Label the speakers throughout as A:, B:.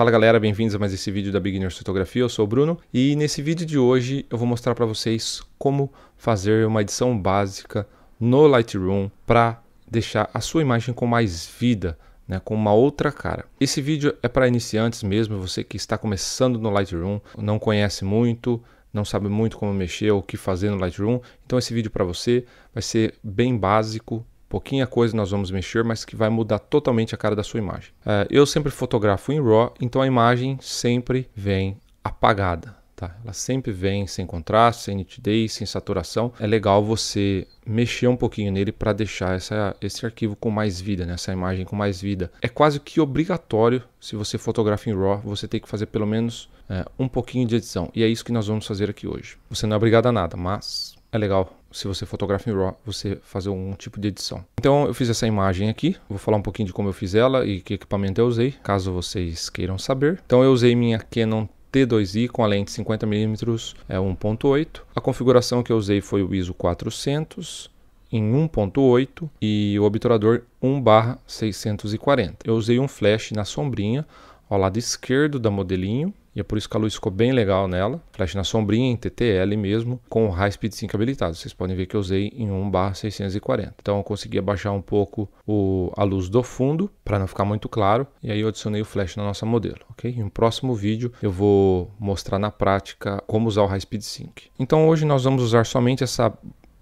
A: Fala galera, bem-vindos a mais esse vídeo da Beginners Fotografia, eu sou o Bruno e nesse vídeo de hoje eu vou mostrar para vocês como fazer uma edição básica no Lightroom para deixar a sua imagem com mais vida, né, com uma outra cara. Esse vídeo é para iniciantes mesmo, você que está começando no Lightroom, não conhece muito, não sabe muito como mexer ou o que fazer no Lightroom, então esse vídeo para você vai ser bem básico Pouquinha coisa nós vamos mexer, mas que vai mudar totalmente a cara da sua imagem. É, eu sempre fotografo em RAW, então a imagem sempre vem apagada. Tá? Ela sempre vem sem contraste, sem nitidez, sem saturação. É legal você mexer um pouquinho nele para deixar essa, esse arquivo com mais vida, né? essa imagem com mais vida. É quase que obrigatório, se você fotografa em RAW, você tem que fazer pelo menos é, um pouquinho de edição. E é isso que nós vamos fazer aqui hoje. Você não é obrigado a nada, mas é legal se você fotografa em RAW, você fazer um tipo de edição. Então eu fiz essa imagem aqui, vou falar um pouquinho de como eu fiz ela e que equipamento eu usei, caso vocês queiram saber. Então eu usei minha Canon T2i com a lente 50mm é 1.8. A configuração que eu usei foi o ISO 400 em 1.8 e o obturador 1/640. Eu usei um flash na sombrinha ao lado esquerdo da modelinho é por isso que a luz ficou bem legal nela. Flash na sombrinha, em TTL mesmo, com o High Speed Sync habilitado. Vocês podem ver que eu usei em 1/640. Então eu consegui abaixar um pouco o, a luz do fundo, para não ficar muito claro. E aí eu adicionei o flash na nossa modelo, ok? Em um próximo vídeo eu vou mostrar na prática como usar o High Speed Sync. Então hoje nós vamos usar somente essa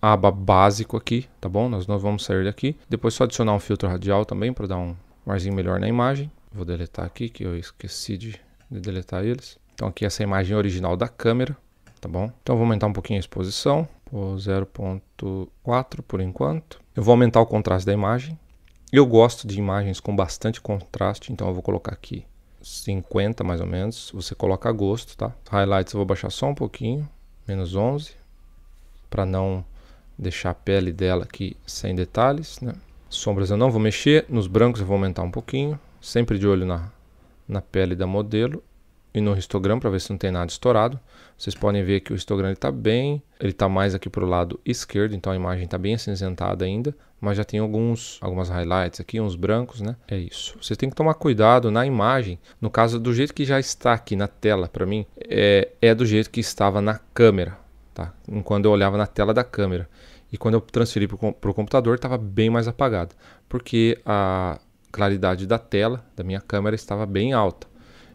A: aba básico aqui, tá bom? Nós não vamos sair daqui. Depois só adicionar um filtro radial também para dar um marzinho melhor na imagem. Vou deletar aqui que eu esqueci de de deletar eles. Então aqui essa imagem original da câmera, tá bom? Então vou aumentar um pouquinho a exposição, por 0.4 por enquanto. Eu vou aumentar o contraste da imagem. Eu gosto de imagens com bastante contraste, então eu vou colocar aqui 50 mais ou menos. Você coloca a gosto, tá? Highlights eu vou baixar só um pouquinho, menos 11, para não deixar a pele dela aqui sem detalhes, né? Sombras eu não vou mexer, nos brancos eu vou aumentar um pouquinho, sempre de olho na na pele da modelo e no histograma para ver se não tem nada estourado. Vocês podem ver que o histograma está bem, ele está mais aqui para o lado esquerdo, então a imagem está bem acinzentada ainda, mas já tem alguns, algumas highlights aqui, uns brancos, né? É isso. você tem que tomar cuidado na imagem, no caso do jeito que já está aqui na tela para mim, é, é do jeito que estava na câmera, tá? Quando eu olhava na tela da câmera. E quando eu transferi para o computador, estava bem mais apagado, porque a, claridade da tela da minha câmera estava bem alta.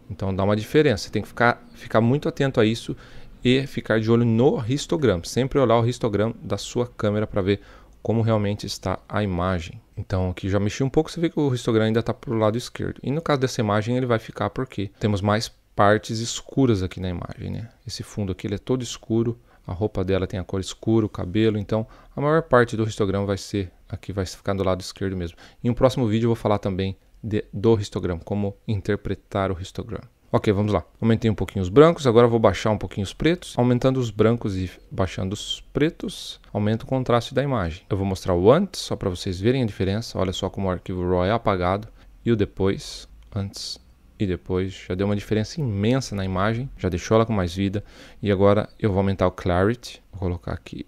A: Então dá uma diferença. Você tem que ficar, ficar muito atento a isso e ficar de olho no histograma. Sempre olhar o histograma da sua câmera para ver como realmente está a imagem. Então aqui já mexi um pouco, você vê que o histograma ainda está para o lado esquerdo. E no caso dessa imagem ele vai ficar porque temos mais partes escuras aqui na imagem. Né? Esse fundo aqui ele é todo escuro, a roupa dela tem a cor escura, o cabelo. Então a maior parte do histograma vai ser Aqui vai ficar do lado esquerdo mesmo. Em um próximo vídeo eu vou falar também de, do histograma, como interpretar o histograma. Ok, vamos lá. Aumentei um pouquinho os brancos, agora vou baixar um pouquinho os pretos. Aumentando os brancos e baixando os pretos, aumenta o contraste da imagem. Eu vou mostrar o antes, só para vocês verem a diferença. Olha só como o arquivo RAW é apagado. E o depois, antes e depois, já deu uma diferença imensa na imagem, já deixou ela com mais vida. E agora eu vou aumentar o Clarity, vou colocar aqui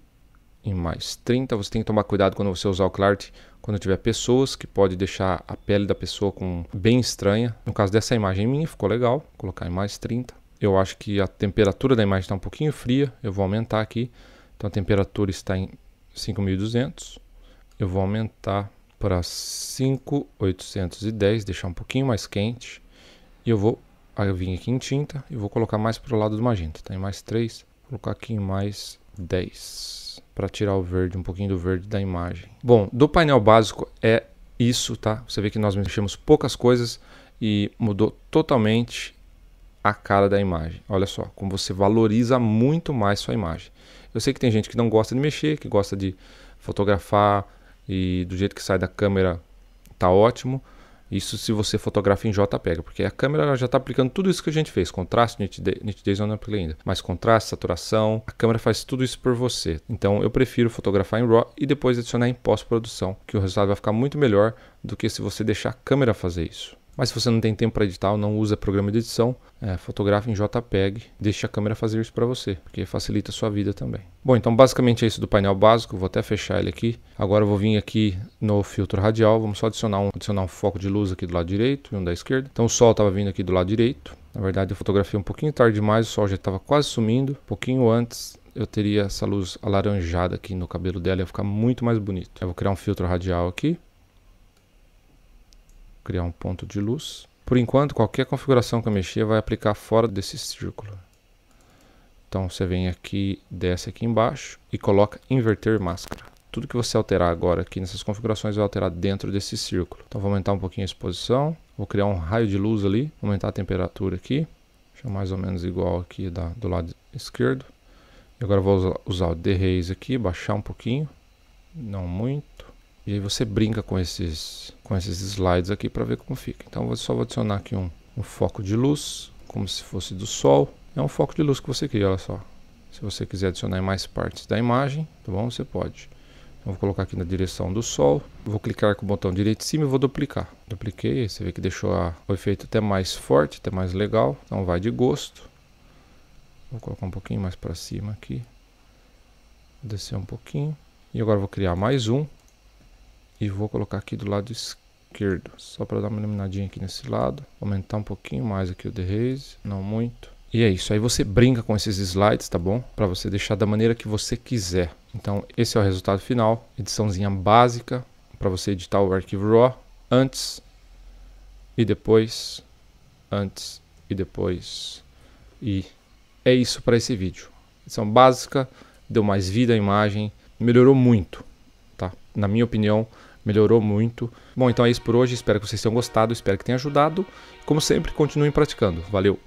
A: em mais 30. Você tem que tomar cuidado quando você usar o Clarity, quando tiver pessoas, que pode deixar a pele da pessoa com bem estranha. No caso dessa imagem minha, ficou legal. colocar em mais 30. Eu acho que a temperatura da imagem está um pouquinho fria. Eu vou aumentar aqui. Então a temperatura está em 5200. Eu vou aumentar para 5810, deixar um pouquinho mais quente. E eu vou aí eu vim aqui em tinta e vou colocar mais para o lado do magenta. Tem tá em mais 3, vou colocar aqui em mais 10 para tirar o verde, um pouquinho do verde da imagem. Bom, do painel básico é isso, tá? Você vê que nós mexemos poucas coisas e mudou totalmente a cara da imagem. Olha só, como você valoriza muito mais sua imagem. Eu sei que tem gente que não gosta de mexer, que gosta de fotografar e do jeito que sai da câmera tá ótimo, isso se você fotografa em JPEG, porque a câmera já está aplicando tudo isso que a gente fez: contraste, nitidez, nitidez eu não apliquei ainda, mas contraste, saturação, a câmera faz tudo isso por você. Então eu prefiro fotografar em RAW e depois adicionar em pós-produção, que o resultado vai ficar muito melhor do que se você deixar a câmera fazer isso. Mas se você não tem tempo para editar não usa programa de edição, é, fotografa em JPEG, deixe a câmera fazer isso para você, porque facilita a sua vida também. Bom, então basicamente é isso do painel básico, vou até fechar ele aqui. Agora eu vou vir aqui no filtro radial, vamos só adicionar um, adicionar um foco de luz aqui do lado direito e um da esquerda. Então o sol estava vindo aqui do lado direito, na verdade eu fotografei um pouquinho tarde demais, o sol já estava quase sumindo, um pouquinho antes eu teria essa luz alaranjada aqui no cabelo dela, ia ficar muito mais bonito. Eu vou criar um filtro radial aqui, criar um ponto de luz. Por enquanto, qualquer configuração que eu mexer vai aplicar fora desse círculo. Então você vem aqui, desce aqui embaixo e coloca inverter máscara. Tudo que você alterar agora aqui nessas configurações vai alterar dentro desse círculo. Então vou aumentar um pouquinho a exposição, vou criar um raio de luz ali, aumentar a temperatura aqui. Deixa mais ou menos igual aqui da, do lado esquerdo. E agora vou usar, usar o D-Raise aqui, baixar um pouquinho, não muito. E aí você brinca com esses, com esses slides aqui para ver como fica. Então eu só vou adicionar aqui um, um foco de luz, como se fosse do sol. É um foco de luz que você cria, olha só. Se você quiser adicionar mais partes da imagem, tá bom? Você pode. Então, vou colocar aqui na direção do sol. Vou clicar com o botão direito em cima e vou duplicar. Dupliquei, você vê que deixou a, o efeito até mais forte, até mais legal. Então vai de gosto. Vou colocar um pouquinho mais para cima aqui. Descer um pouquinho. E agora vou criar mais um e vou colocar aqui do lado esquerdo, só para dar uma iluminadinha aqui nesse lado, aumentar um pouquinho mais aqui o The Raise, não muito. E é isso, aí você brinca com esses slides, tá bom? Para você deixar da maneira que você quiser. Então esse é o resultado final, ediçãozinha básica para você editar o arquivo RAW antes e depois, antes e depois. E é isso para esse vídeo. Edição básica, deu mais vida à imagem, melhorou muito tá? Na minha opinião, melhorou muito. Bom, então é isso por hoje. Espero que vocês tenham gostado, espero que tenha ajudado. Como sempre, continuem praticando. Valeu!